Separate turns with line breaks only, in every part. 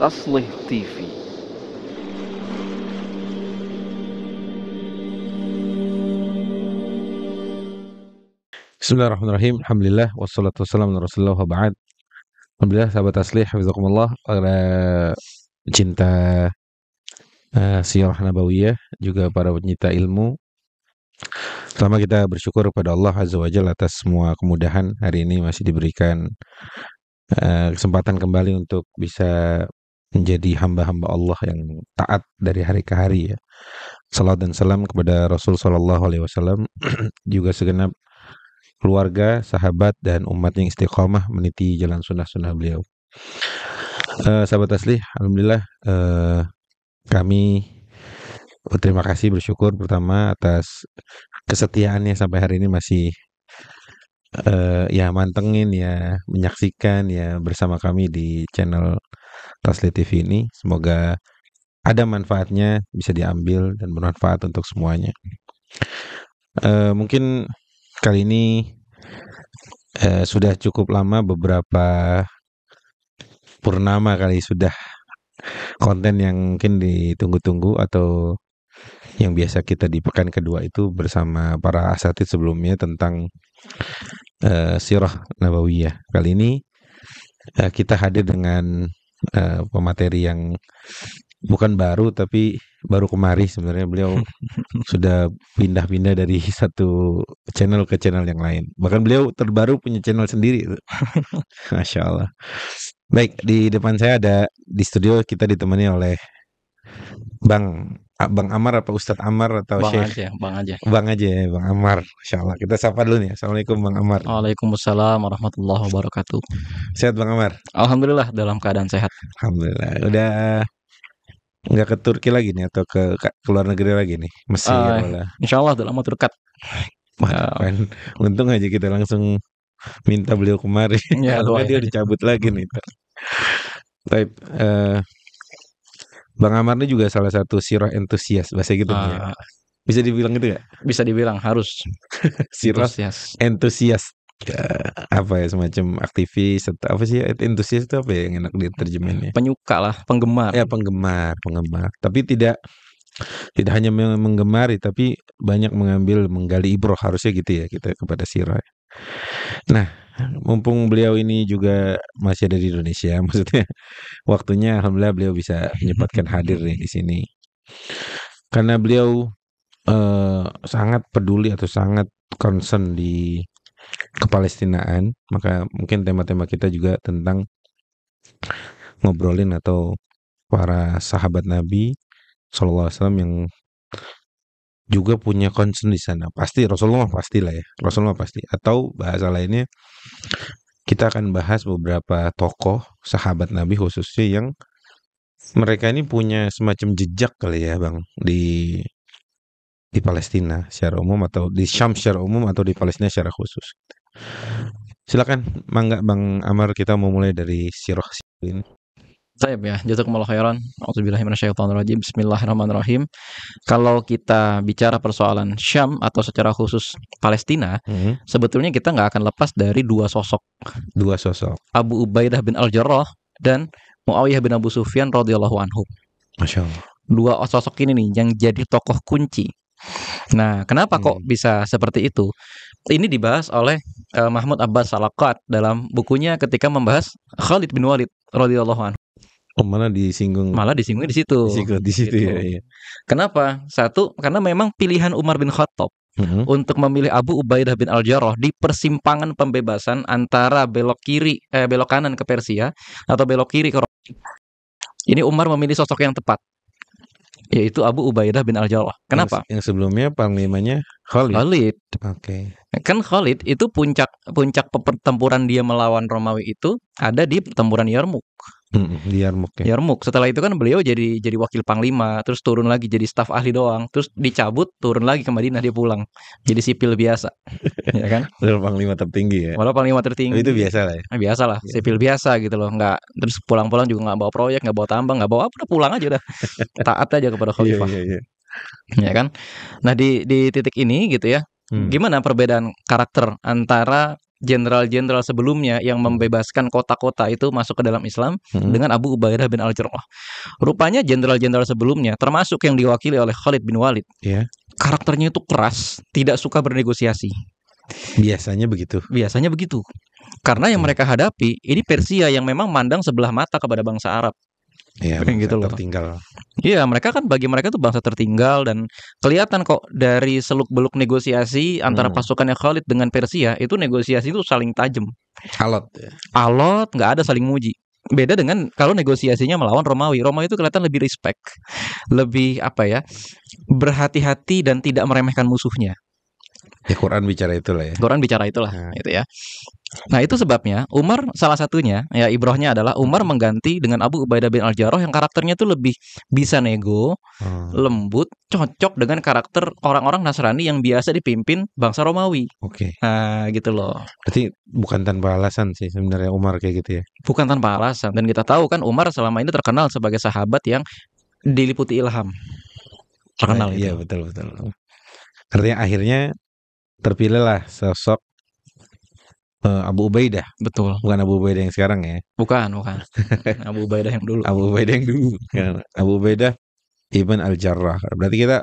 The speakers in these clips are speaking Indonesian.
أصله تيفي
Bismillahirrahmanirrahim. Alhamdulillah wassalatu wassalamu ala wa ba'd. Alhamdulillah sahabat taslih hafizakumullah para cinta uh, eh, sirah nabawiyah juga para penyita ilmu. Selama kita bersyukur pada Allah Azza wa Jalla atas semua kemudahan hari ini masih diberikan uh, kesempatan kembali untuk bisa menjadi hamba-hamba Allah yang taat dari hari ke hari ya. Salam dan salam kepada Rasul Shallallahu Alaihi Wasallam juga segenap keluarga, sahabat dan umat yang istiqomah meniti jalan sunnah-sunnah beliau. Uh, sahabat asli, alhamdulillah uh, kami berterima kasih bersyukur pertama atas kesetiaannya sampai hari ini masih uh, ya mantengin ya menyaksikan ya bersama kami di channel Tasli TV ini. Semoga ada manfaatnya bisa diambil dan bermanfaat untuk semuanya. E, mungkin kali ini e, sudah cukup lama beberapa purnama kali sudah konten yang mungkin ditunggu-tunggu atau yang biasa kita di pekan kedua itu bersama para asatid sebelumnya tentang uh, sirah nabawiyah. Kali ini uh, kita hadir dengan Eh, pemateri yang bukan baru tapi baru kemari sebenarnya beliau sudah pindah-pindah dari satu channel ke channel yang lain. Bahkan beliau terbaru punya channel sendiri. Masya Allah. Baik, di depan saya ada di studio kita ditemani oleh Bang Bang Amar apa Ustadz Amar atau Bang Syekh? aja, Bang aja. Bang aja ya, Bang Amar. Insya Allah kita sapa dulu nih. Ya. Assalamualaikum Bang Amar. Waalaikumsalam warahmatullahi wabarakatuh. Sehat Bang Amar? Alhamdulillah dalam keadaan sehat. Alhamdulillah. Udah nggak ke Turki lagi nih atau ke, ke luar negeri lagi nih Mesir uh, ah, ya, Insya Allah dalam waktu dekat. Wah, untung aja kita langsung minta beliau kemari. Ya, Kalau dia dicabut lagi nih. Tapi uh, Bang Amar ini juga salah satu sirah entusias bahasa gitu uh, ya. Bisa dibilang gitu ya? Bisa dibilang harus. sirah entusias. entusias. Ya, apa ya semacam aktivis atau apa sih entusias itu apa ya yang enak diterjemahinnya? Penyuka lah, penggemar. Ya penggemar, penggemar. Tapi tidak tidak hanya menggemari tapi banyak mengambil menggali ibroh harusnya gitu ya kita kepada sirah. Nah, mumpung beliau ini juga masih ada di Indonesia, maksudnya waktunya alhamdulillah beliau bisa menyempatkan hadir nih di sini. Karena beliau eh, sangat peduli atau sangat concern di kepalestinaan, maka mungkin tema-tema kita juga tentang ngobrolin atau para sahabat Nabi Shallallahu Alaihi Wasallam yang juga punya concern di sana. Pasti Rasulullah pasti lah ya. Rasulullah pasti. Atau bahasa lainnya kita akan bahas beberapa tokoh sahabat Nabi khususnya yang mereka ini punya semacam jejak kali ya bang di di Palestina secara umum atau di Syam secara umum atau di Palestina secara khusus. Silakan, mangga Bang Amar kita mau mulai dari sirah ini. Taib ya, jazakumullah khairan. rajim, Bismillahirrahmanirrahim.
Kalau kita bicara persoalan Syam atau secara khusus Palestina, hmm. sebetulnya kita nggak akan lepas dari dua sosok.
Dua sosok.
Abu Ubaidah bin Al-Jarrah dan Muawiyah bin Abu Sufyan radhiyallahu anhu. Masya Allah. Dua sosok ini nih yang jadi tokoh kunci. Nah, kenapa hmm. kok bisa seperti itu? Ini dibahas oleh uh, Mahmud Abbas Salakat dalam bukunya ketika membahas Khalid bin Walid radhiyallahu anhu.
Oh, malah disinggung. Malah disinggung di situ. Disinggung di situ gitu. ya,
ya. Kenapa? Satu, karena memang pilihan Umar bin Khattab Mm -hmm. untuk memilih Abu Ubaidah bin Al-Jarrah di persimpangan pembebasan antara belok kiri eh, belok kanan ke Persia atau belok kiri ke Romawi. Ini Umar memilih sosok yang tepat yaitu Abu Ubaidah bin Al-Jarrah. Kenapa? Yang, sebelumnya panglimanya Khalid. Khalid. Oke. Okay. Kan Khalid itu puncak puncak pertempuran dia melawan Romawi itu ada di pertempuran Yarmuk.
Mm, di Yarmuk ya.
Yarmuk. Setelah itu kan beliau jadi jadi wakil panglima, terus turun lagi jadi staf ahli doang, terus dicabut, turun lagi ke Madinah dia pulang. Jadi sipil biasa.
ya kan? Walau panglima
tertinggi ya. Walau panglima tertinggi. Oh, itu biasa lah ya. Nah, biasa lah, iya. sipil biasa gitu loh, nggak terus pulang-pulang juga nggak bawa proyek, nggak bawa tambang, nggak bawa apa, udah pulang aja udah. Taat aja kepada iya, iya, khalifah. Iya, iya, iya. Ya kan? Nah, di di titik ini gitu ya. Hmm. Gimana perbedaan karakter antara jenderal-jenderal sebelumnya yang hmm. membebaskan kota-kota itu masuk ke dalam Islam hmm. dengan Abu Ubaidah bin Al-Jarrah. Rupanya jenderal-jenderal sebelumnya termasuk yang diwakili oleh Khalid bin Walid. Yeah. Karakternya itu keras, tidak suka bernegosiasi. Biasanya begitu. Biasanya begitu. Karena yang hmm. mereka hadapi ini Persia yang memang mandang sebelah mata kepada bangsa Arab. Iya, kayak
gitu loh. Tertinggal.
Iya, mereka kan bagi mereka tuh bangsa tertinggal dan kelihatan kok dari seluk-beluk negosiasi antara hmm. yang Khalid dengan Persia itu negosiasi itu saling tajam. Alot. Ya. Alot, nggak ada saling muji. Beda dengan kalau negosiasinya melawan Romawi. Romawi itu kelihatan lebih respect, lebih apa ya? berhati-hati dan tidak meremehkan musuhnya.
Ya Quran bicara itulah ya.
Quran bicara itulah, nah. itu ya. Nah itu sebabnya Umar salah satunya ya ibrohnya adalah Umar mengganti dengan Abu Ubaidah bin Al Jarrah yang karakternya tuh lebih bisa nego, hmm. lembut, cocok dengan karakter orang-orang Nasrani yang biasa dipimpin bangsa Romawi.
Oke. Okay. Nah gitu loh. Berarti bukan tanpa alasan sih sebenarnya Umar kayak gitu ya? Bukan tanpa alasan dan
kita tahu kan Umar selama ini terkenal sebagai sahabat yang diliputi ilham.
Terkenal. Ah, iya gitu. betul betul. Artinya akhirnya terpilihlah sosok uh, Abu Ubaidah. Betul. Bukan Abu Ubaidah yang sekarang ya. Bukan, bukan. Abu Ubaidah yang dulu. Abu Ubaidah yang dulu. Kan? Abu Ubaidah Ibn Al-Jarrah. Berarti kita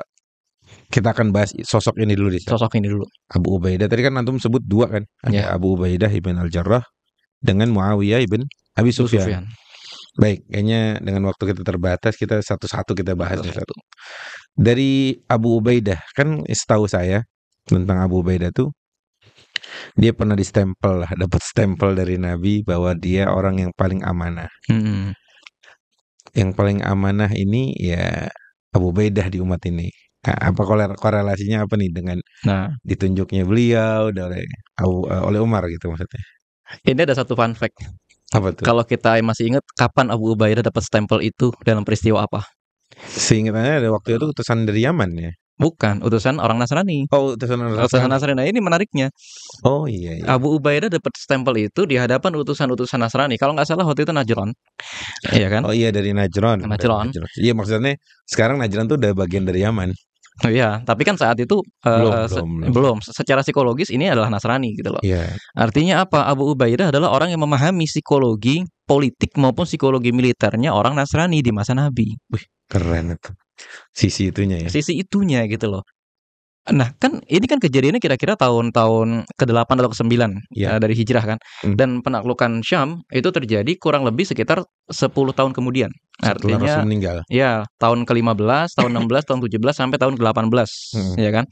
kita akan bahas sosok ini dulu deh. Sosok ini dulu. Abu Ubaidah tadi kan antum sebut dua kan. Ya. Abu Ubaidah Ibn Al-Jarrah dengan Muawiyah Ibn Abi Sufyan. Sufyan. Baik, kayaknya dengan waktu kita terbatas kita satu-satu kita bahas satu. satu. Dari Abu Ubaidah kan setahu saya tentang Abu Ubaidah tuh dia pernah distempel lah, dapat stempel dari Nabi bahwa dia orang yang paling amanah. Hmm. Yang paling amanah ini ya Abu Bedah di umat ini. Nah, apa korelasinya apa nih dengan nah. ditunjuknya beliau oleh eh, oleh Umar gitu maksudnya? Ini ada satu fun fact. Apa tuh? Kalau kita masih ingat
kapan Abu Ubaidah dapat stempel itu dalam peristiwa apa? seingatannya saya ada waktu itu utusan dari Yaman ya. Bukan, utusan orang Nasrani. Oh, utusan orang Nasrani. Utusan Nasrani. Nah, ini menariknya. Oh iya, iya. Abu Ubaidah dapat stempel itu di hadapan utusan-utusan Nasrani. Kalau nggak salah waktu itu Najron.
Iya kan? Oh iya dari Najron. Najron. Iya maksudnya sekarang Najron tuh udah bagian dari Yaman. Oh iya, tapi kan saat itu eh, belum, uh, se belum, belum. Secara psikologis ini adalah Nasrani
gitu loh. Yeah. Artinya apa? Abu Ubaidah adalah orang yang memahami psikologi politik maupun psikologi militernya orang Nasrani di masa Nabi.
Wih, keren itu. Sisi itunya ya. Sisi
itunya gitu loh. Nah, kan ini kan kejadiannya kira-kira tahun-tahun ke-8 atau ke-9 ya. Eh, dari hijrah kan. Hmm. Dan penaklukan Syam itu terjadi kurang lebih sekitar 10 tahun kemudian. Setelah Artinya Rasul meninggal. Ya, tahun ke-15, tahun 16, tahun 17 sampai tahun ke-18, hmm. ya kan.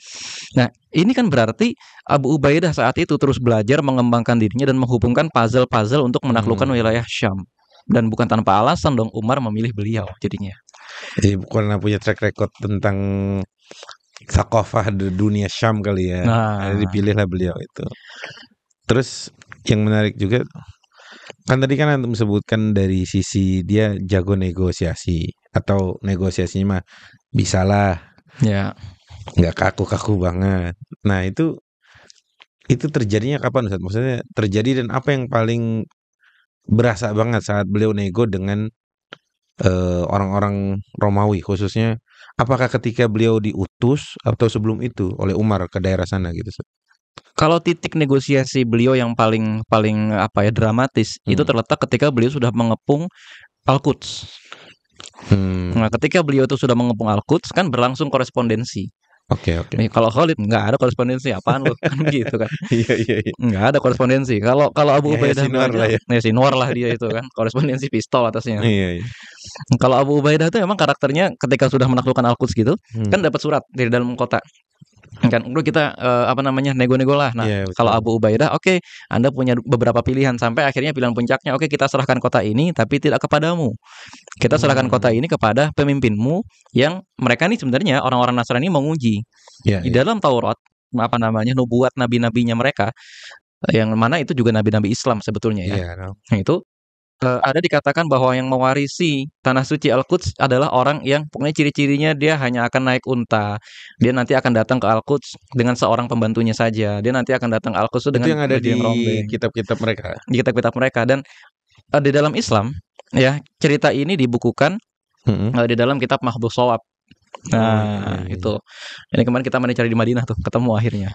Nah, ini kan berarti Abu Ubaidah saat itu terus belajar mengembangkan dirinya dan menghubungkan puzzle-puzzle untuk menaklukkan hmm. wilayah Syam. Dan bukan
tanpa alasan dong Umar memilih beliau jadinya. Jadi karena punya track record tentang sakofah dunia Syam kali ya. Nah. Dipilihlah beliau itu. Terus yang menarik juga kan tadi kan antum sebutkan dari sisi dia jago negosiasi atau negosiasinya mah bisa lah. Ya. Gak kaku-kaku banget. Nah, itu itu terjadinya kapan Ustaz? Maksudnya terjadi dan apa yang paling berasa banget saat beliau nego dengan eh, orang-orang Romawi khususnya apakah ketika beliau diutus atau sebelum itu oleh Umar ke daerah sana gitu kalau titik
negosiasi beliau yang paling paling apa ya dramatis hmm. itu terletak ketika beliau sudah mengepung Al-Quds. Hmm. Nah, ketika beliau itu sudah mengepung Al-Quds kan berlangsung korespondensi. Oke okay, oke. Okay. Kalau Khalid nggak ada korespondensi apaan lu kan gitu kan. Iya iya. iya. Nggak ada korespondensi. Kalau kalau Abu iya, iya, Ubaidah ya, Sinwar lah ya. ya Sinwar lah dia itu kan korespondensi pistol atasnya. Iya iya. Kalau Abu Ubaidah itu emang karakternya ketika sudah menaklukkan Al-Quds gitu hmm. kan dapat surat dari dalam kota kan udah kita uh, apa namanya nego-nego lah. Nah, yeah, kalau Abu Ubaidah, oke, okay, Anda punya beberapa pilihan sampai akhirnya pilihan puncaknya, oke okay, kita serahkan kota ini tapi tidak kepadamu. Kita hmm. serahkan kota ini kepada pemimpinmu yang mereka nih sebenarnya orang-orang Nasrani menguji. Yeah, Di yeah. dalam Taurat apa namanya nubuat nabi-nabinya mereka yang mana itu juga nabi-nabi Islam sebetulnya ya. Yeah, no. Nah, itu uh, ada dikatakan bahwa yang mewarisi tanah suci Al-Quds adalah orang yang pokoknya ciri-cirinya dia hanya akan naik unta. Dia nanti akan datang ke Al-Quds dengan seorang pembantunya saja. Dia nanti akan datang Al-Quds dengan itu yang ada di
kitab-kitab mereka.
Di kitab-kitab mereka dan uh, di dalam Islam ya cerita ini dibukukan hmm. uh, di dalam kitab Mahbub Sawab. Nah, hmm. itu. Ini kemarin kita mencari di Madinah tuh, ketemu akhirnya.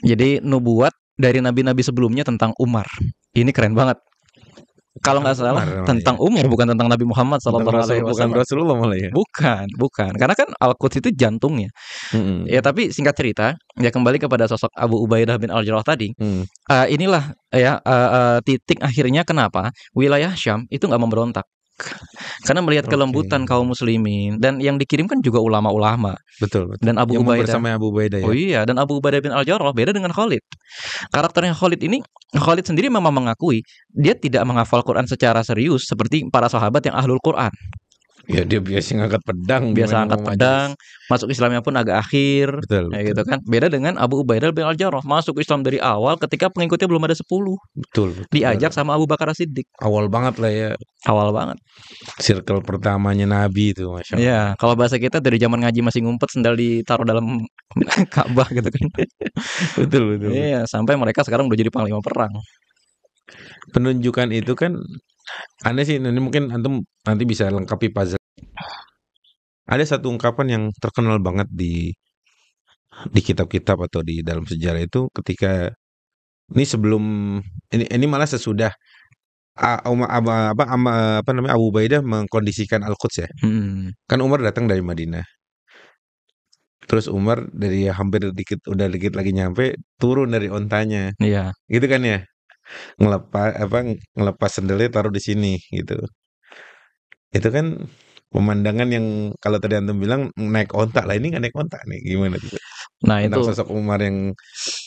Jadi nubuat dari nabi-nabi sebelumnya tentang Umar. Ini keren banget kalau nggak salah umar, tentang ya. umur bukan tentang Nabi Muhammad sallallahu alaihi wasallam. Bukan ya? Bukan, bukan. Karena kan Al-Quds itu jantungnya. Mm -hmm. Ya tapi singkat cerita, ya kembali kepada sosok Abu Ubaidah bin Al-Jarrah tadi. Mm. Uh, inilah ya uh, uh, titik akhirnya kenapa wilayah Syam itu nggak memberontak. karena melihat okay. kelembutan kaum muslimin dan yang dikirimkan juga ulama-ulama.
Betul, betul. Dan Abu yang Ubaidah bersama Abu Ubaidah ya. Oh
iya, dan Abu Ubaidah bin Al-Jarrah beda dengan Khalid. Karakternya Khalid ini Khalid sendiri memang mengakui dia tidak menghafal Quran secara serius seperti para sahabat yang ahlul Quran. Ya dia biasa ngangkat pedang, biasa angkat pedang, masuk Islamnya pun agak akhir. Betul. Ya gitu kan. Beda dengan Abu Ubaidah bin Al-Jarrah, masuk Islam dari awal ketika pengikutnya belum ada 10. Betul. betul. Diajak sama Abu Bakar Siddiq. Awal banget lah ya. Awal banget. Circle
pertamanya Nabi itu Masya Allah. Ya,
kalau bahasa kita dari zaman ngaji masih ngumpet sendal ditaruh dalam
Ka'bah gitu kan. betul, betul. Iya, sampai mereka sekarang udah jadi panglima perang. Penunjukan itu kan aneh sih ini mungkin antum nanti bisa lengkapi puzzle ada satu ungkapan yang terkenal banget di di kitab-kitab atau di dalam sejarah itu ketika ini sebelum ini ini malah sesudah apa apa apa namanya Abu Baidah mengkondisikan Al-Quds ya. Hmm. Kan Umar datang dari Madinah. Terus Umar dari hampir dikit udah dikit lagi nyampe turun dari ontanya. Iya. Gitu kan ya. Ngelepas apa ngelepas sendalnya taruh di sini gitu. Itu kan pemandangan yang kalau tadi antum bilang naik ontak lah ini nggak naik ontak nih gimana tuh? Nah Tentang itu sosok Umar yang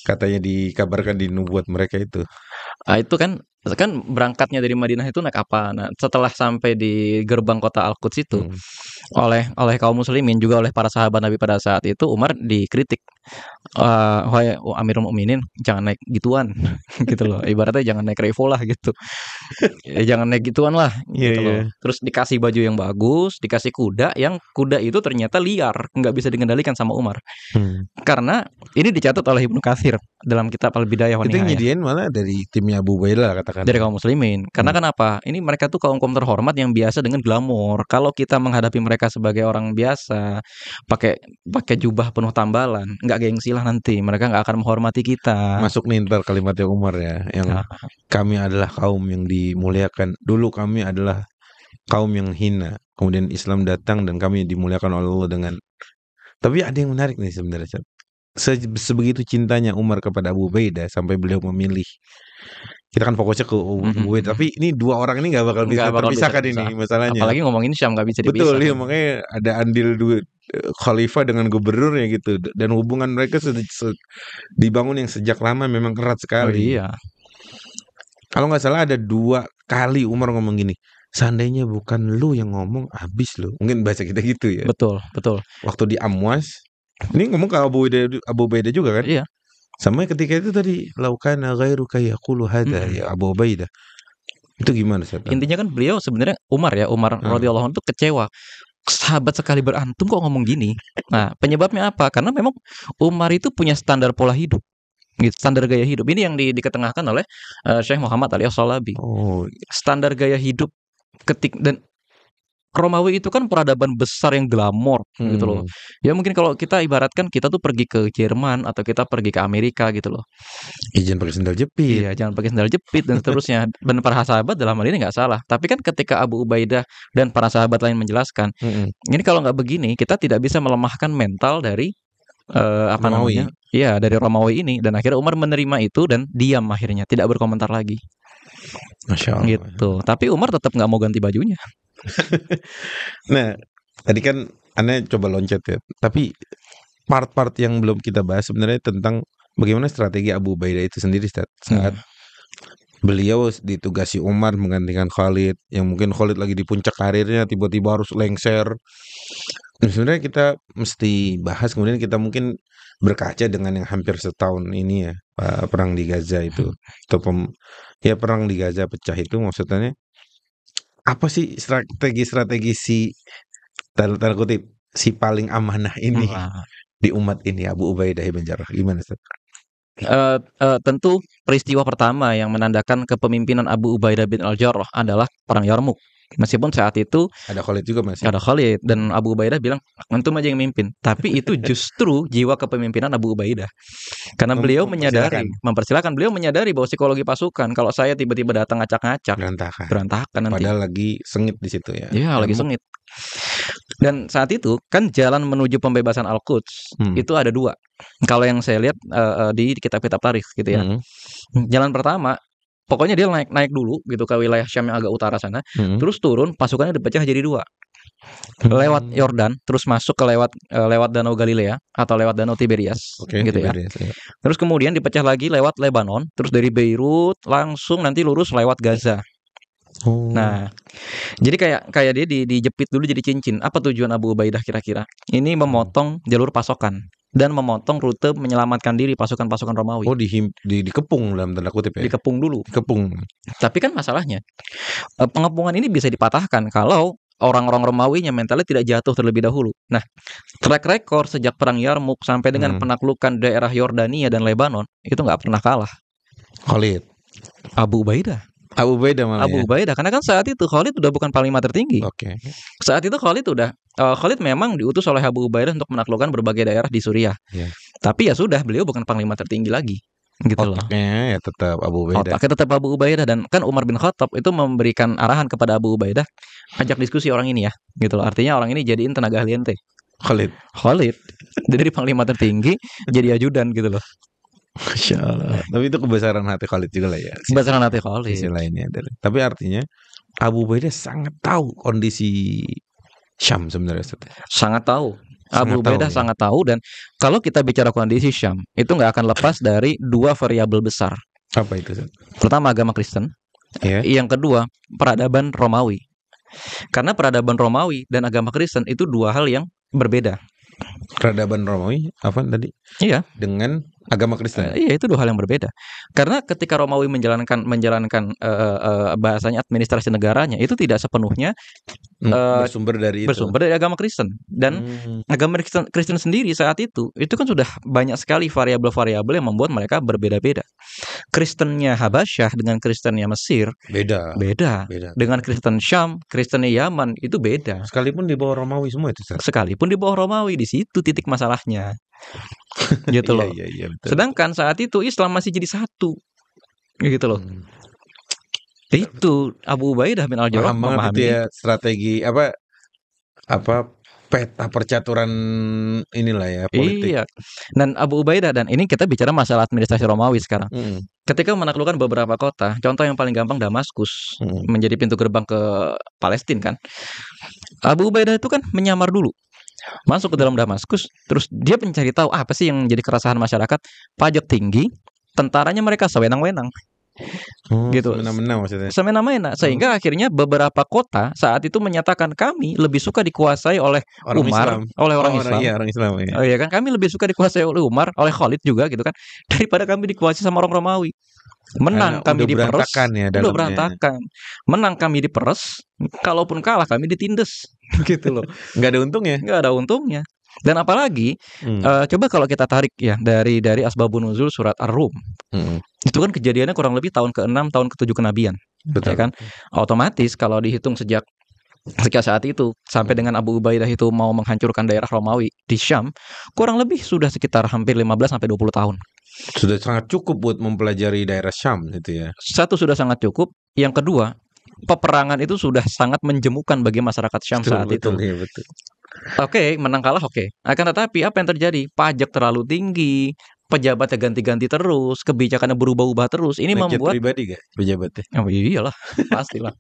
katanya dikabarkan
di nubuat mereka itu. Ah itu kan Gitu kan berangkatnya dari Madinah itu naik apa? Nah, setelah sampai di gerbang kota Al-Quds itu hmm. oleh oleh kaum muslimin juga oleh para sahabat Nabi pada saat itu Umar dikritik uh, eh, wah oh, Amirul Mukminin jangan naik gituan gitu loh. Ibaratnya jangan naik Revo lah gitu. ya, jangan naik gituan lah iya, gitu yeah, loh. Yeah. Terus dikasih baju yang bagus, dikasih kuda yang kuda itu ternyata liar, nggak bisa dikendalikan sama Umar. Hmm. Karena ini dicatat oleh Ibnu Kathir dalam kitab Al-Bidayah Itu nyediain malah dari
timnya Abu Bakar
kata katakan dari kaum muslimin karena hmm.
kenapa ini
mereka tuh kaum kaum terhormat yang biasa dengan glamor kalau kita menghadapi mereka sebagai orang biasa pakai pakai jubah penuh tambalan nggak gengsi lah nanti mereka nggak akan menghormati kita masuk nih
kalimatnya Umar ya yang nah. kami adalah kaum yang dimuliakan dulu kami adalah kaum yang hina kemudian Islam datang dan kami dimuliakan oleh Allah dengan tapi ada yang menarik nih sebenarnya se sebegitu cintanya Umar kepada Abu Baidah sampai beliau memilih kita kan fokusnya ke Uwin, mm-hmm. E, tapi ini dua orang ini nggak bakal bisa gak bakal terpisahkan bisa, ini masalahnya. Apalagi ngomongin Syam nggak bisa dipisah. Betul, ya, makanya ada andil duit Khalifah dengan gubernurnya gitu dan hubungan mereka sudah se- dibangun yang sejak lama memang erat oh, sekali. Oh, iya. Kalau nggak salah ada dua kali Umar ngomong gini, seandainya bukan lu yang ngomong habis lu. Mungkin bahasa kita gitu ya. Betul, betul. Waktu di Amwas, ini ngomong ke Abu Beda, Abu Beda juga kan? Iya. Sama ketika itu tadi laukana ghairuka yaqulu hada hmm. ya Abu Ubaidah. Itu gimana siapa Intinya kan beliau sebenarnya
Umar ya, Umar hmm. radhiyallahu anhu kecewa. Sahabat sekali berantum kok ngomong gini. Nah, penyebabnya apa? Karena memang Umar itu punya standar pola hidup gitu standar gaya hidup ini yang di, diketengahkan oleh uh, Syekh Muhammad Ali As-Salabi. Oh. Standar gaya hidup ketik dan Romawi itu kan peradaban besar yang glamor hmm. gitu loh. Hmm. Ya mungkin kalau kita ibaratkan kita tuh pergi ke Jerman atau kita pergi ke Amerika gitu loh. Izin pakai sandal jepit. Iya, jangan pakai sandal jepit dan seterusnya. dan para sahabat dalam hal ini nggak salah. Tapi kan ketika Abu Ubaidah dan para sahabat lain menjelaskan, hmm. ini kalau nggak begini kita tidak bisa melemahkan mental dari uh, apa Romawi. namanya? Iya, dari Romawi ini dan akhirnya Umar menerima itu dan diam akhirnya, tidak berkomentar lagi. Masya Allah. Gitu. Tapi Umar tetap nggak mau ganti
bajunya. nah, tadi kan Anda coba loncat ya. Tapi part-part yang belum kita bahas sebenarnya tentang bagaimana strategi Abu Baida itu sendiri hmm. saat, saat hmm. beliau ditugasi Umar menggantikan Khalid yang mungkin Khalid lagi di puncak karirnya tiba-tiba harus lengser. Nah, sebenarnya kita mesti bahas kemudian kita mungkin berkaca dengan yang hampir setahun ini ya eh, perang di Gaza itu hmm. atau ya perang di Gaza pecah itu maksudnya apa sih strategi-strategi si tanda, tanda kutip si paling amanah ini uh di umat ini Abu Ubaidah bin Jarrah gimana sih? Uh, uh, tentu
peristiwa pertama yang menandakan kepemimpinan Abu Ubaidah bin Al Jarrah adalah perang Yarmuk. Meskipun saat itu ada Khalid juga masih. Ada Khalid dan Abu Ubaidah bilang antum aja yang mimpin. Tapi itu justru jiwa kepemimpinan Abu Ubaidah. Karena beliau menyadari, mempersilahkan beliau menyadari bahwa psikologi pasukan kalau saya tiba-tiba datang ngacak-ngacak berantakan. Berantakan nanti. Padahal lagi sengit di situ ya. Iya, lagi sengit. Dan saat itu kan jalan menuju pembebasan Al-Quds hmm. itu ada dua. Kalau yang saya lihat uh, di kitab-kitab tarikh gitu ya. Hmm. Jalan pertama pokoknya dia naik naik dulu gitu ke wilayah Syam yang agak utara sana hmm. terus turun pasukannya dipecah jadi dua hmm. lewat Yordan terus masuk ke lewat eh, lewat Danau Galilea atau lewat Danau Tiberias okay, gitu ya. Tiberias, ya. ya. Terus kemudian dipecah lagi lewat Lebanon, terus dari Beirut langsung nanti lurus lewat Gaza. Oh. Nah, jadi kayak kayak dia di dijepit dulu jadi cincin. Apa tujuan Abu Ubaidah kira-kira? Ini memotong jalur pasokan dan memotong rute menyelamatkan diri pasukan-pasukan Romawi. Oh, dihim, di dikepung dalam tanda kutip ya. Dikepung dulu. Dikepung. Tapi kan masalahnya eh, pengepungan ini bisa dipatahkan kalau orang-orang romawi Romawinya mentalnya tidak jatuh terlebih dahulu. Nah, track record sejak perang Yarmuk sampai dengan hmm. penaklukan daerah Yordania dan Lebanon itu nggak pernah kalah.
Khalid Abu Ubaidah
Abu Ubaidah malah Abu ya. Ubaidah karena kan saat itu Khalid udah bukan panglima tertinggi. Oke. Okay. Saat itu Khalid udah uh, Khalid memang diutus oleh Abu Ubaidah untuk menaklukkan berbagai daerah di Suriah. Yeah. Tapi ya sudah beliau bukan panglima tertinggi lagi. Gitu Otaknya loh. ya tetap Abu Ubaidah. Otaknya tetap Abu Ubaidah dan kan Umar bin Khattab itu memberikan arahan kepada Abu Ubaidah ajak diskusi orang ini ya. Gitu loh. Artinya orang ini jadiin tenaga ahli ente. Khalid. Khalid.
Jadi dari panglima tertinggi jadi ajudan gitu loh. Masya Allah. Tapi itu kebesaran hati Khalid juga lah ya. Kebesaran hati Khalid. Sisi lainnya Tapi artinya Abu Ubaidah sangat tahu kondisi Syam sebenarnya. Sangat tahu. Sangat Abu Ubaidah ya. sangat
tahu dan kalau kita bicara kondisi Syam itu nggak akan lepas dari dua variabel besar. Apa itu? Sir? Pertama agama Kristen. Yeah. Yang kedua peradaban Romawi. Karena peradaban Romawi dan agama Kristen itu dua hal yang berbeda peradaban Romawi apa tadi? Iya. Dengan agama Kristen. Uh, iya, itu dua hal yang berbeda. Karena ketika Romawi menjalankan menjalankan uh, uh, bahasanya administrasi negaranya itu tidak sepenuhnya uh, bersumber dari itu. bersumber dari agama Kristen dan hmm. agama Kristen, Kristen sendiri saat itu itu kan sudah banyak sekali variabel-variabel yang membuat mereka berbeda-beda. Kristennya Habasyah dengan Kristennya Mesir beda. Beda. beda. Dengan Kristen Syam, Kristennya Yaman itu beda. Sekalipun di bawah Romawi semua itu. Sekalipun di bawah Romawi di situ titik masalahnya gitu loh iya, iya, iya betul. sedangkan saat itu Islam masih jadi satu
gitu loh hmm. Ya itu Abu Ubaidah bin Al Jarrah memahami ya strategi apa apa peta percaturan
inilah ya politik. Iya. Dan Abu Ubaidah dan ini kita bicara masalah administrasi Romawi sekarang. Hmm. Ketika menaklukkan beberapa kota, contoh yang paling gampang Damaskus hmm. menjadi pintu gerbang ke Palestina kan. Abu Ubaidah itu kan menyamar dulu masuk ke dalam Damaskus terus dia mencari tahu ah, apa sih yang jadi keresahan masyarakat pajak tinggi tentaranya mereka sewenang-wenang
hmm, gitu semena-mena maksudnya
semena-mena hmm. sehingga hmm. akhirnya beberapa kota saat itu menyatakan kami lebih suka dikuasai oleh orang Umar Islam. oleh orang, oh, Islam orang, iya, orang Islam iya. oh iya kan kami lebih suka dikuasai oleh Umar oleh Khalid juga gitu kan daripada kami dikuasai sama orang Romawi Menang Ayah, kami diperes Ya, udah berantakan. Menang kami diperes, kalaupun kalah kami ditindes. gitu loh. Gak ada untungnya. Gak ada untungnya. Dan apalagi hmm. uh, coba kalau kita tarik ya dari dari asbabun nuzul surat Ar-Rum. Hmm. Itu kan kejadiannya kurang lebih tahun ke-6, tahun ke-7 kenabian. Ya Betul. Ya kan? Otomatis kalau dihitung sejak sejak saat itu sampai dengan Abu Ubaidah itu mau menghancurkan daerah Romawi di Syam, kurang lebih sudah sekitar hampir 15 sampai dua puluh tahun.
Sudah sangat cukup buat mempelajari
daerah Syam itu ya. Satu sudah sangat cukup, yang kedua peperangan itu sudah sangat menjemukan bagi masyarakat Syam betul, saat betul, itu. Ya, betul. Oke, okay, menang kalah oke. Okay. Akan tetapi apa yang terjadi? Pajak terlalu tinggi, pejabatnya ganti-ganti terus, kebijakannya berubah-ubah terus. Ini membuat pribadi gak pejabatnya? Oh, iyalah, pastilah.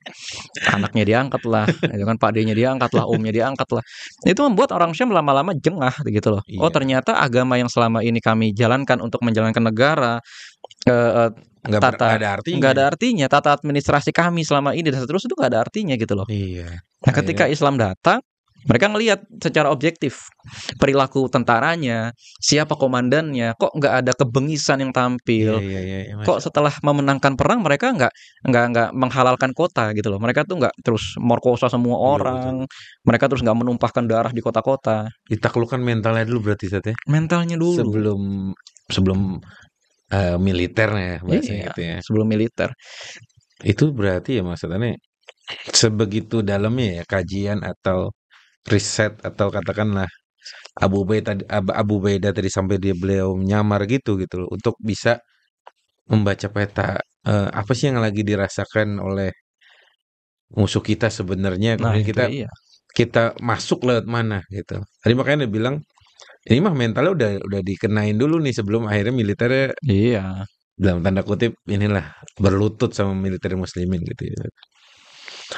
Anaknya diangkat lah, ya gitu kan Pak D-nya diangkat lah, omnya diangkat lah. Itu membuat orang Syam lama-lama jengah gitu loh. Iya. Oh, ternyata agama yang selama ini kami jalankan untuk menjalankan negara eh, eh nggak tata nggak ada artinya nggak ada artinya tata administrasi kami selama ini dan seterusnya itu nggak ada artinya gitu loh iya nah ketika iya. Islam datang mereka ngelihat secara objektif perilaku tentaranya, siapa komandannya, kok nggak ada kebengisan yang tampil, yeah, yeah, yeah, yeah, kok setelah memenangkan perang mereka nggak nggak nggak menghalalkan kota gitu loh, mereka tuh nggak terus morkosa semua iya, orang, yeah, mereka terus nggak menumpahkan darah di kota-kota.
Ditaklukkan mentalnya dulu berarti ya? Mentalnya dulu. Sebelum sebelum uh, militernya ya, bahasanya yeah, gitu ya. Sebelum militer. Itu berarti ya maksudnya sebegitu dalamnya ya kajian atau riset atau katakanlah Abu Beda tadi Abu Beda tadi sampai dia beliau menyamar gitu gitu untuk bisa membaca peta eh, apa sih yang lagi dirasakan oleh musuh kita sebenarnya nah, kita iya. kita masuk lewat mana gitu. Tadi makanya dia bilang ini mah mentalnya udah udah dikenain dulu nih sebelum akhirnya militernya iya dalam tanda kutip inilah berlutut sama militer muslimin gitu. Ya.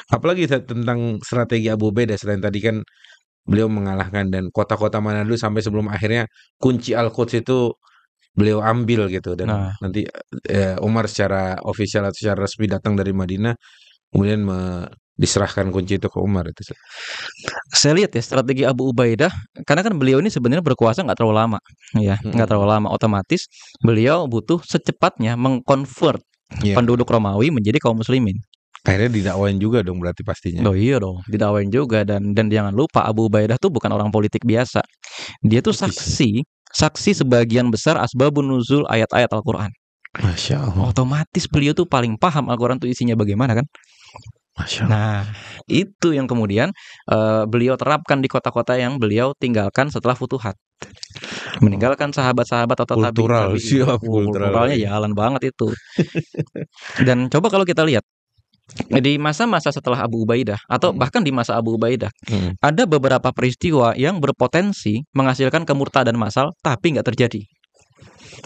Apalagi tentang strategi Abu Beda ya, selain tadi kan beliau mengalahkan dan kota-kota mana dulu sampai sebelum akhirnya kunci Al-Quds itu beliau ambil gitu dan nah. nanti eh, Umar secara official atau secara resmi datang dari Madinah kemudian me diserahkan kunci itu ke Umar itu. Saya lihat ya strategi Abu Ubaidah karena kan beliau ini sebenarnya
berkuasa nggak terlalu lama ya nggak hmm. terlalu lama otomatis beliau butuh secepatnya mengkonvert yeah. penduduk Romawi menjadi kaum muslimin. Akhirnya didakwain juga dong berarti pastinya. Oh iya dong, didakwain juga dan dan jangan lupa Abu Ubaidah tuh bukan orang politik biasa. Dia tuh iya. saksi, saksi sebagian besar asbabun nuzul ayat-ayat Al-Qur'an.
Masya Allah.
Otomatis beliau tuh paling paham Al-Qur'an tuh isinya bagaimana kan? Masya Allah. Nah, itu yang kemudian uh, beliau terapkan di kota-kota yang beliau tinggalkan setelah futuhat. Meninggalkan sahabat-sahabat atau kultural, tabi, tabi, siap, kulturalnya jalan banget itu. Dan coba kalau kita lihat di masa-masa setelah Abu Ubaidah atau hmm. bahkan di masa Abu Ubaidah hmm. ada beberapa peristiwa yang berpotensi menghasilkan kemurtadan masal tapi nggak terjadi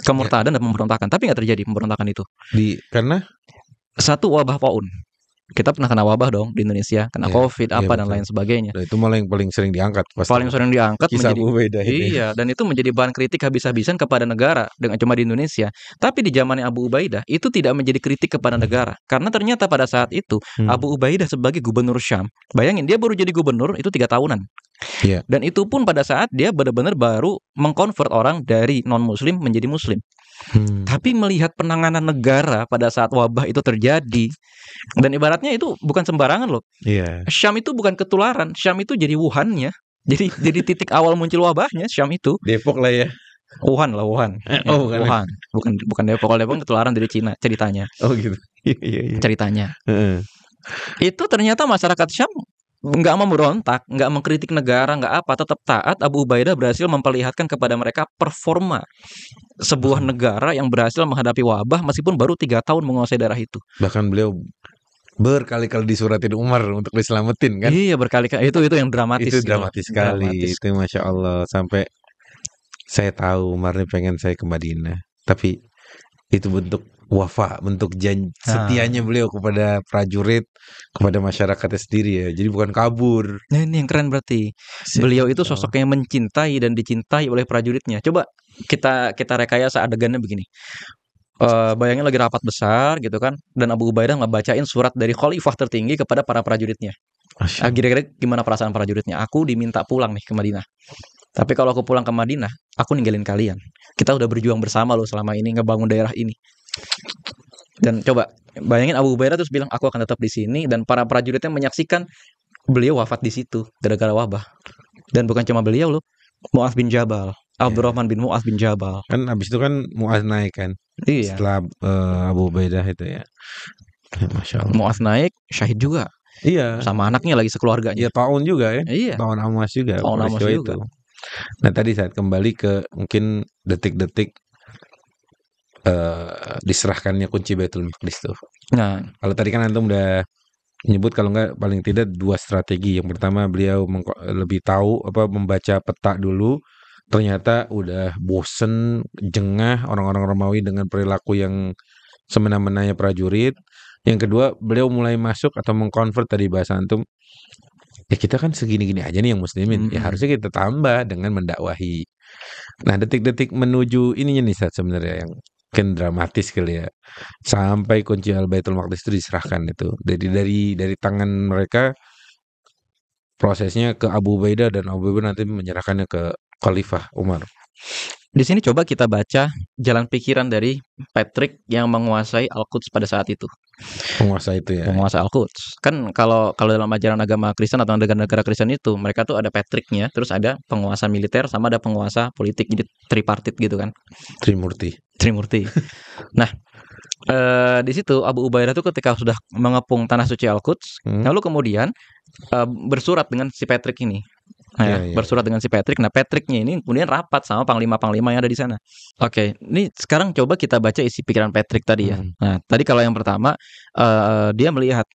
kemurtadan ya. dan pemberontakan tapi nggak terjadi pemberontakan itu di karena satu wabah paun kita pernah kena wabah dong di Indonesia, kena yeah, COVID iya, apa yeah, dan lain
sebagainya. Dan itu malah yang paling sering diangkat. Pasti. Paling sering diangkat. Kisah menjadi, Iya, dan
itu menjadi bahan kritik habis-habisan kepada negara dengan cuma di Indonesia. Tapi di zamannya Abu Ubaidah itu tidak menjadi kritik kepada negara karena ternyata pada saat itu hmm. Abu Ubaidah sebagai gubernur Syam, bayangin dia baru jadi gubernur itu tiga tahunan. Yeah. Dan itu pun pada saat dia benar-benar baru mengkonvert orang dari non-muslim menjadi muslim. Hmm. Tapi melihat penanganan negara pada saat wabah itu terjadi dan ibaratnya itu bukan sembarangan loh. Yeah. Syam itu bukan ketularan, Syam itu jadi Wuhannya. Jadi jadi titik awal muncul wabahnya Syam itu. Depok lah ya. Wuhan lah Wuhan. Eh, oh, ya, bukan. Wuhan. Bukan bukan Depok. Kalau Depok ketularan dari Cina ceritanya. Oh gitu. Iya, iya, iya, Ceritanya. Uh. Itu ternyata masyarakat Syam nggak memberontak, nggak mengkritik negara, nggak apa, tetap taat. Abu Ubaidah berhasil memperlihatkan kepada mereka performa sebuah negara yang berhasil menghadapi wabah meskipun baru tiga tahun menguasai daerah itu. Bahkan beliau berkali-kali disuratin Umar untuk diselamatin kan? Iya berkali-kali itu itu yang dramatis. Itu gitu. dramatis gitu. sekali. Dramatis. Itu
masya Allah sampai saya tahu Umar ini pengen saya ke Madinah, tapi itu bentuk wafa bentuk janji ah. setianya beliau kepada prajurit kepada masyarakatnya sendiri ya jadi bukan kabur nah, ini yang keren berarti beliau itu iya. sosoknya mencintai dan dicintai
oleh prajuritnya coba kita kita rekayasa adegannya begini uh, bayangin lagi rapat besar gitu kan dan Abu Ubaidah ngebacain surat dari khalifah tertinggi kepada para prajuritnya. Akhirnya ah, Kira-kira gimana perasaan prajuritnya? Aku diminta pulang nih ke Madinah. Tapi kalau aku pulang ke Madinah, aku ninggalin kalian. Kita udah berjuang bersama loh selama ini ngebangun daerah ini. Dan coba bayangin Abu Hurairah terus bilang aku akan tetap di sini dan para prajuritnya menyaksikan beliau wafat di situ gara-gara wabah. Dan bukan cuma beliau loh, Mu'az bin Jabal,
iya. Abdurrahman bin Mu'az bin Jabal. Kan habis itu kan Mu'az naik kan.
Iya. Setelah uh,
Abu Ubaidah itu ya. Masya Allah. Mu'az naik, syahid juga. Iya. Sama anaknya lagi sekeluarganya. Iya, tahun juga ya. Iya. Tahun Amas juga. Tahun Amas juga. Itu. Nah tadi saat kembali ke mungkin detik-detik Eh, diserahkannya kunci Baitul Maqdis tuh. Nah, kalau tadi kan antum udah menyebut kalau enggak paling tidak dua strategi. Yang pertama beliau lebih tahu apa membaca peta dulu. Ternyata udah bosen jengah orang-orang Romawi dengan perilaku yang semena mena ya prajurit. Yang kedua, beliau mulai masuk atau mengkonvert tadi bahasa antum. Ya kita kan segini-gini aja nih yang muslimin. -hmm. Ya harusnya kita tambah dengan mendakwahi. Nah, detik-detik menuju ininya nih sebenarnya yang mungkin dramatis kali ya sampai kunci al baitul maqdis itu diserahkan itu jadi dari dari tangan mereka prosesnya ke Abu Ubaidah dan Abu Ubaidah nanti menyerahkannya ke Khalifah Umar
di sini coba kita baca jalan pikiran dari Patrick yang menguasai al pada saat itu.
Penguasa itu ya. Penguasa al
Kan kalau kalau dalam ajaran agama Kristen atau negara-negara Kristen itu mereka tuh ada Patricknya, terus ada penguasa militer sama ada penguasa politik jadi tripartit gitu kan. Trimurti. Trimurti. nah, eh, di situ Abu Ubaidah tuh ketika sudah mengepung tanah suci Al-Quds, hmm. lalu kemudian eh, bersurat dengan si Patrick ini Nah, iya, yeah, iya. bersurat dengan si Patrick. Nah, Patricknya ini kemudian rapat sama panglima-panglima yang ada di sana. Oke, okay, ini sekarang coba kita baca isi pikiran Patrick tadi ya. Hmm. Nah, tadi kalau yang pertama uh, dia melihat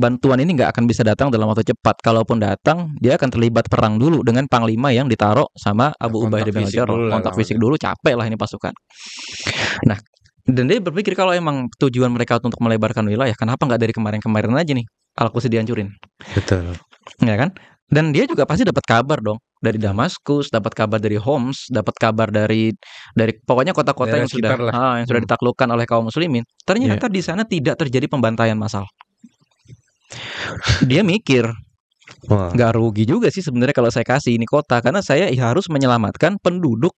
bantuan ini nggak akan bisa datang dalam waktu cepat. Kalaupun datang, dia akan terlibat perang dulu dengan panglima yang ditaruh sama ya, Abu Ubaidah bin Jarrah. Kontak ya. fisik dulu, capek lah ini pasukan. Nah, dan dia berpikir kalau emang tujuan mereka untuk melebarkan wilayah, kenapa nggak dari kemarin-kemarin aja nih? Al-Qusi dihancurin. Betul. Ya kan? dan dia juga pasti dapat kabar dong dari Damaskus, dapat kabar dari Homs, dapat kabar dari dari pokoknya kota-kota yang sudah ah, yang sudah hmm. ditaklukkan oleh kaum muslimin. Ternyata yeah. di sana tidak terjadi pembantaian massal. Dia mikir Wah. Gak rugi juga sih sebenarnya kalau saya kasih ini kota karena saya harus menyelamatkan penduduk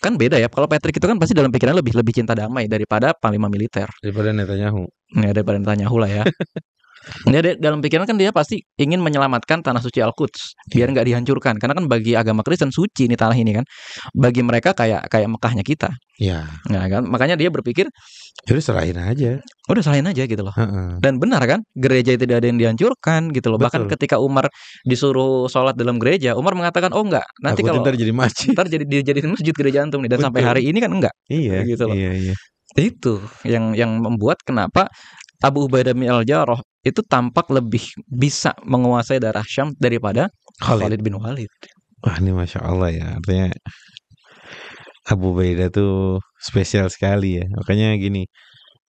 kan beda ya kalau Patrick itu kan pasti dalam pikiran lebih lebih cinta damai daripada panglima militer daripada Netanyahu ya daripada Netanyahu lah ya Dia, dia dalam pikiran kan dia pasti ingin menyelamatkan tanah suci Al-Quds biar iya. nggak dihancurkan karena kan bagi agama Kristen suci ini tanah ini kan bagi mereka kayak kayak Mekahnya kita. Iya. Nah kan makanya dia berpikir jadi serahin aja. Udah serahin aja gitu loh. Uh-uh. Dan benar kan gereja tidak ada yang dihancurkan gitu loh. Betul. Bahkan ketika Umar disuruh sholat dalam gereja, Umar mengatakan oh enggak nanti Aku kalau ntar jadi masjid ntar jadi jadi masjid gereja antum nih dan Betul. sampai hari ini kan enggak. Iya. Gitu loh. Iya iya itu yang yang membuat kenapa Abu Ubaidah bin Al-Jarrah itu tampak lebih bisa menguasai darah Syam daripada Khalid, Khalid bin Walid.
Wah ini masya Allah ya artinya Abu Ubaidah itu spesial sekali ya makanya gini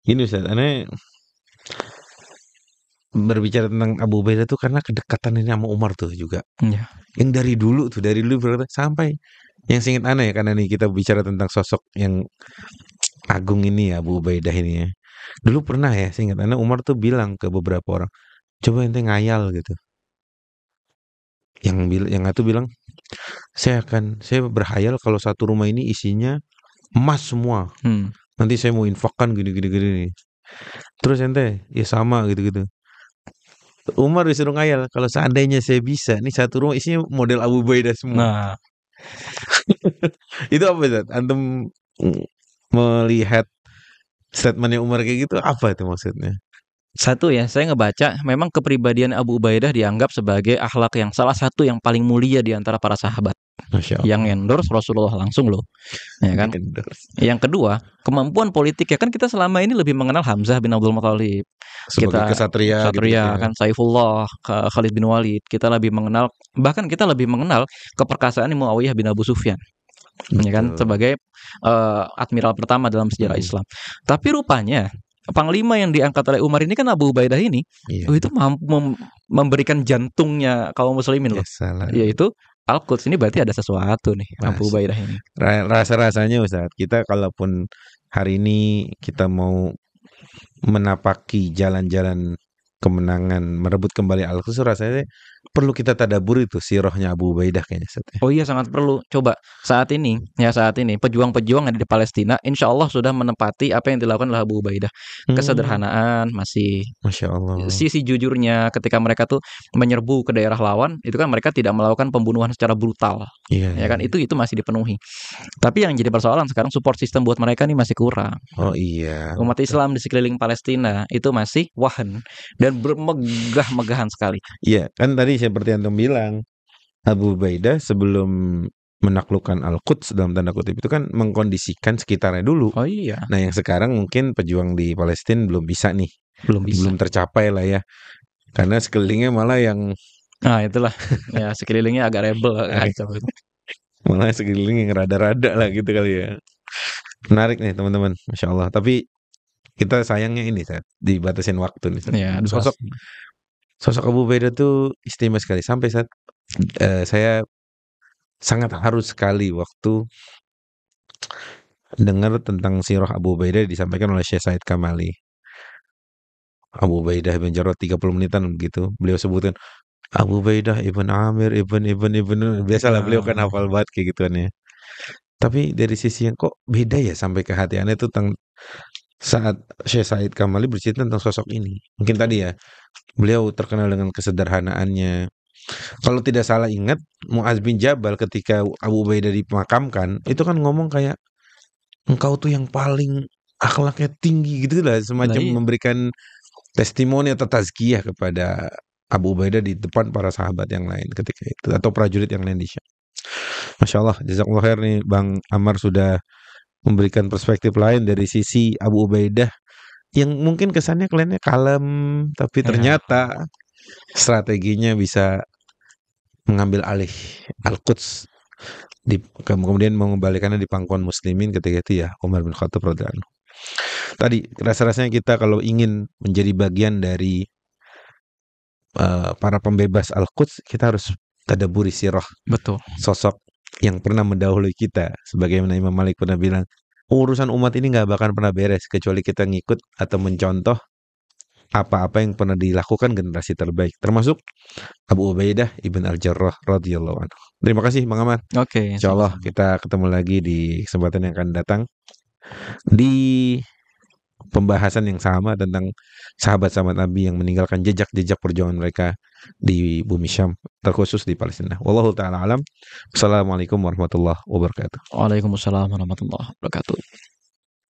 gini Ustaz aneh berbicara tentang Abu Ubaidah tuh karena kedekatan ini sama Umar tuh juga ya. yang dari dulu tuh dari dulu berarti sampai yang singkat aneh ya karena nih kita bicara tentang sosok yang agung ini ya Abu Ubaidah ini ya dulu pernah ya seingat Anda Umar tuh bilang ke beberapa orang coba ente ngayal gitu yang bil yang itu bilang saya akan saya berhayal kalau satu rumah ini isinya emas semua hmm. nanti saya mau infakkan gini gini gini nih terus ente ya sama gitu gitu Umar disuruh ngayal kalau seandainya saya bisa nih satu rumah isinya model Abu Baida semua nah. itu apa sih antum mm, melihat statementnya Umar kayak gitu apa itu maksudnya? Satu ya, saya ngebaca memang kepribadian Abu Ubaidah dianggap
sebagai akhlak yang salah satu yang paling mulia di antara para sahabat. Yang endorse Rasulullah langsung loh. Ya kan? Yang kedua, kemampuan politik ya kan kita selama ini lebih mengenal Hamzah bin Abdul Muthalib. kita kesatria, gitu kesatria gitu, ya. kan Saifullah, Khalid bin Walid. Kita lebih mengenal bahkan kita lebih mengenal keperkasaan Muawiyah bin Abu Sufyan. Betul. ya kan sebagai uh, admiral pertama dalam sejarah hmm. Islam. Tapi rupanya panglima yang diangkat oleh Umar ini kan Abu Ubaidah ini iya. Oh, itu mampu mem memberikan jantungnya kaum muslimin loh. Ya, Yaitu Al-Quds ini berarti ada sesuatu nih Mas, Abu Ubaidah ini.
Rasa-rasanya Ustaz, kita kalaupun hari ini kita mau menapaki jalan-jalan kemenangan merebut kembali Al-Quds rasanya perlu kita tadabur itu sirohnya Abu Ubaidah kayaknya Seth.
Ya. Oh iya sangat perlu. Coba saat ini ya saat ini pejuang-pejuang ada di Palestina insya Allah sudah menempati apa yang dilakukan oleh Abu Ubaidah. Hmm. Kesederhanaan hmm. masih Masya Allah. Sisi jujurnya ketika mereka tuh menyerbu ke daerah lawan itu kan mereka tidak melakukan pembunuhan secara brutal. Yeah, ya iya, kan iya. itu itu masih dipenuhi. Tapi yang jadi persoalan sekarang support system buat mereka nih masih kurang.
Oh iya.
Umat Islam di sekeliling Palestina itu masih wahan dan bermegah-megahan sekali.
Iya, yeah. kan tadi Iya, seperti yang bilang Abu Ubaidah sebelum menaklukkan Al-Quds dalam tanda kutip itu kan mengkondisikan sekitarnya dulu. Oh iya. Nah yang sekarang mungkin pejuang di Palestina belum bisa nih. Belum bisa. Belum tercapai lah ya. Karena sekelilingnya malah yang Nah itulah ya sekelilingnya agak rebel malah sekelilingnya yang rada-rada lah gitu kali ya. Menarik nih teman-teman, masya Allah. Tapi kita sayangnya ini saya dibatasin waktu nih. Ya, sosok Sosok Abu Beda tuh istimewa sekali sampai saat, uh, saya sangat harus sekali waktu dengar tentang sirah Abu Beda disampaikan oleh Syekh Said Kamali. Abu Baidah bin tiga 30 menitan begitu, beliau sebutin, Abu Baidah ibn Amir ibn ibn ibn, biasalah beliau kan hafal banget kayak gituan ya. Tapi dari sisi yang kok beda ya sampai ke hati aneh tuh tentang saat Syekh Said Kamali bercerita tentang sosok ini. Mungkin tadi ya, beliau terkenal dengan kesederhanaannya. Kalau tidak salah ingat, Muaz bin Jabal ketika Abu Ubaidah dimakamkan, itu kan ngomong kayak engkau tuh yang paling akhlaknya tinggi gitu lah, semacam nah, iya. memberikan testimoni atau tazkiyah kepada Abu Ubaidah di depan para sahabat yang lain ketika itu atau prajurit yang lain di Syam. Masya Allah, jazakallah khair nih Bang Amar sudah memberikan perspektif lain dari sisi Abu Ubaidah yang mungkin kesannya kliennya kalem tapi iya. ternyata strateginya bisa mengambil alih Al-Quds di, kemudian mengembalikannya di pangkuan muslimin ketika itu ya Umar bin Khattab radhiyallahu Tadi rasa-rasanya kita kalau ingin menjadi bagian dari uh, para pembebas Al-Quds kita harus tadaburi sirah. Betul. Sosok yang pernah mendahului kita. Sebagaimana Imam Malik pernah bilang, urusan umat ini nggak bahkan pernah beres kecuali kita ngikut atau mencontoh apa-apa yang pernah dilakukan generasi terbaik termasuk Abu Ubaidah ibn al Jarrah radhiyallahu anhu. Terima kasih Bang Amar. Oke. Okay, Insyaallah kita ketemu lagi di kesempatan yang akan datang di pembahasan yang sama tentang sahabat-sahabat Nabi yang meninggalkan jejak-jejak perjuangan mereka di bumi Syam terkhusus di Palestina. Wallahu taala alam. Assalamualaikum warahmatullahi wabarakatuh. Waalaikumsalam warahmatullahi wabarakatuh.